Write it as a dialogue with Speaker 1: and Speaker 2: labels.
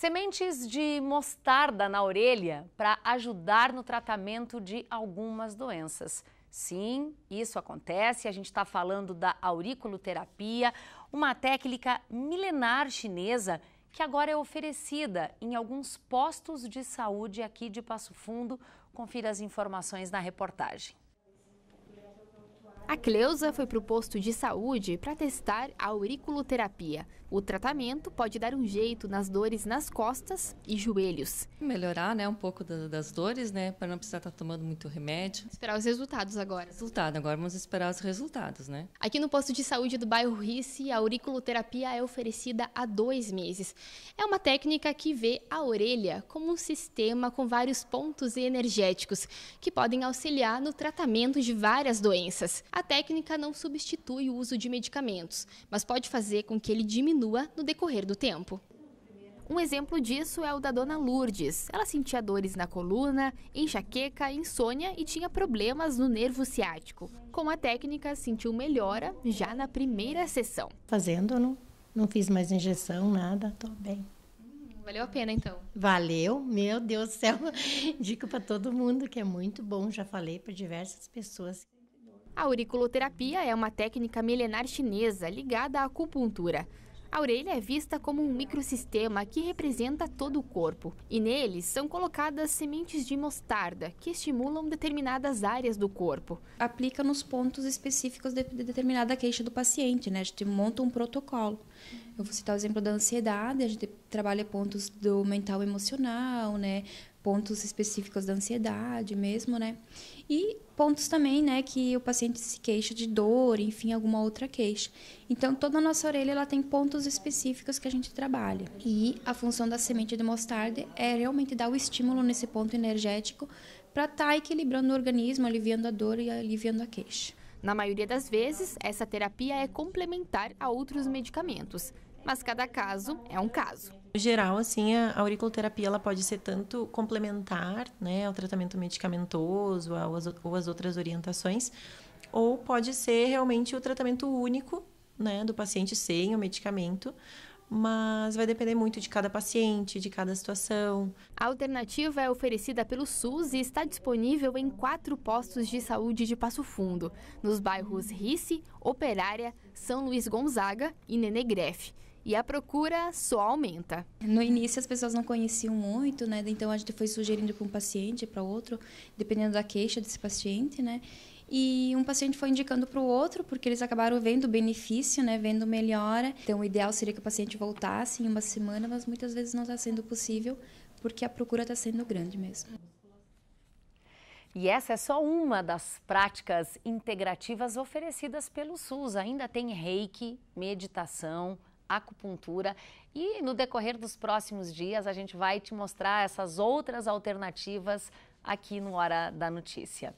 Speaker 1: Sementes de mostarda na orelha para ajudar no tratamento de algumas doenças. Sim, isso acontece. A gente está falando da auriculoterapia, uma técnica milenar chinesa que agora é oferecida em alguns postos de saúde aqui de Passo Fundo. Confira as informações na reportagem.
Speaker 2: A Cleusa foi para o posto de saúde para testar a auriculoterapia. O tratamento pode dar um jeito nas dores nas costas e joelhos. Melhorar né, um pouco das dores, né? Para não precisar estar tá tomando muito remédio. Esperar os resultados agora. Resultado, agora vamos esperar os resultados, né? Aqui no posto de saúde do bairro Risse, a auriculoterapia é oferecida há dois meses. É uma técnica que vê a orelha como um sistema com vários pontos energéticos que podem auxiliar no tratamento de várias doenças. A técnica não substitui o uso de medicamentos, mas pode fazer com que ele diminua no decorrer do tempo. Um exemplo disso é o da dona Lourdes. Ela sentia dores na coluna, enxaqueca, insônia e tinha problemas no nervo ciático. Com a técnica, sentiu melhora já na primeira sessão. Fazendo, não, não fiz mais injeção, nada, tô bem. Valeu a pena, então. Valeu, meu Deus do céu. Dico para todo mundo que é muito bom, já falei para diversas pessoas. A auriculoterapia é uma técnica milenar chinesa ligada à acupuntura. A orelha é vista como um microsistema que representa todo o corpo, e neles são colocadas sementes de mostarda que
Speaker 3: estimulam determinadas áreas do corpo. Aplica nos pontos específicos de determinada queixa do paciente, né? A gente monta um protocolo. Eu vou citar o exemplo da ansiedade, a gente trabalha pontos do mental emocional, né? pontos específicos da ansiedade mesmo, né? E pontos também, né, que o paciente se queixa de dor, enfim, alguma outra queixa. Então, toda a nossa orelha ela tem pontos específicos que a gente trabalha. E a função da semente de mostarda é realmente dar o estímulo nesse ponto energético para estar tá equilibrando o organismo, aliviando a dor e aliviando a queixa. Na maioria das vezes, essa
Speaker 2: terapia é complementar a outros medicamentos, mas cada caso é um caso. Em geral, assim, a auriculoterapia ela pode ser tanto complementar, né, ao tratamento medicamentoso ou às outras orientações, ou pode ser realmente o tratamento único, né, do paciente sem o medicamento, mas vai depender muito de cada paciente, de cada situação. A alternativa é oferecida pelo SUS e está disponível em quatro postos de saúde de Passo Fundo, nos bairros Rice,
Speaker 3: Operária, São Luís Gonzaga e Nenegrefe e a procura só aumenta. No início as pessoas não conheciam muito, né? Então a gente foi sugerindo para um paciente, para outro, dependendo da queixa desse paciente, né? E um paciente foi indicando para o outro, porque eles acabaram vendo benefício, né, vendo melhora. Então, o ideal seria que o paciente voltasse em uma semana, mas muitas vezes não está sendo possível, porque a procura está sendo grande mesmo.
Speaker 1: E essa é só uma das práticas integrativas oferecidas pelo SUS. Ainda tem reiki, meditação, acupuntura. E no decorrer dos próximos dias, a gente vai te mostrar essas outras alternativas aqui no Hora da Notícia.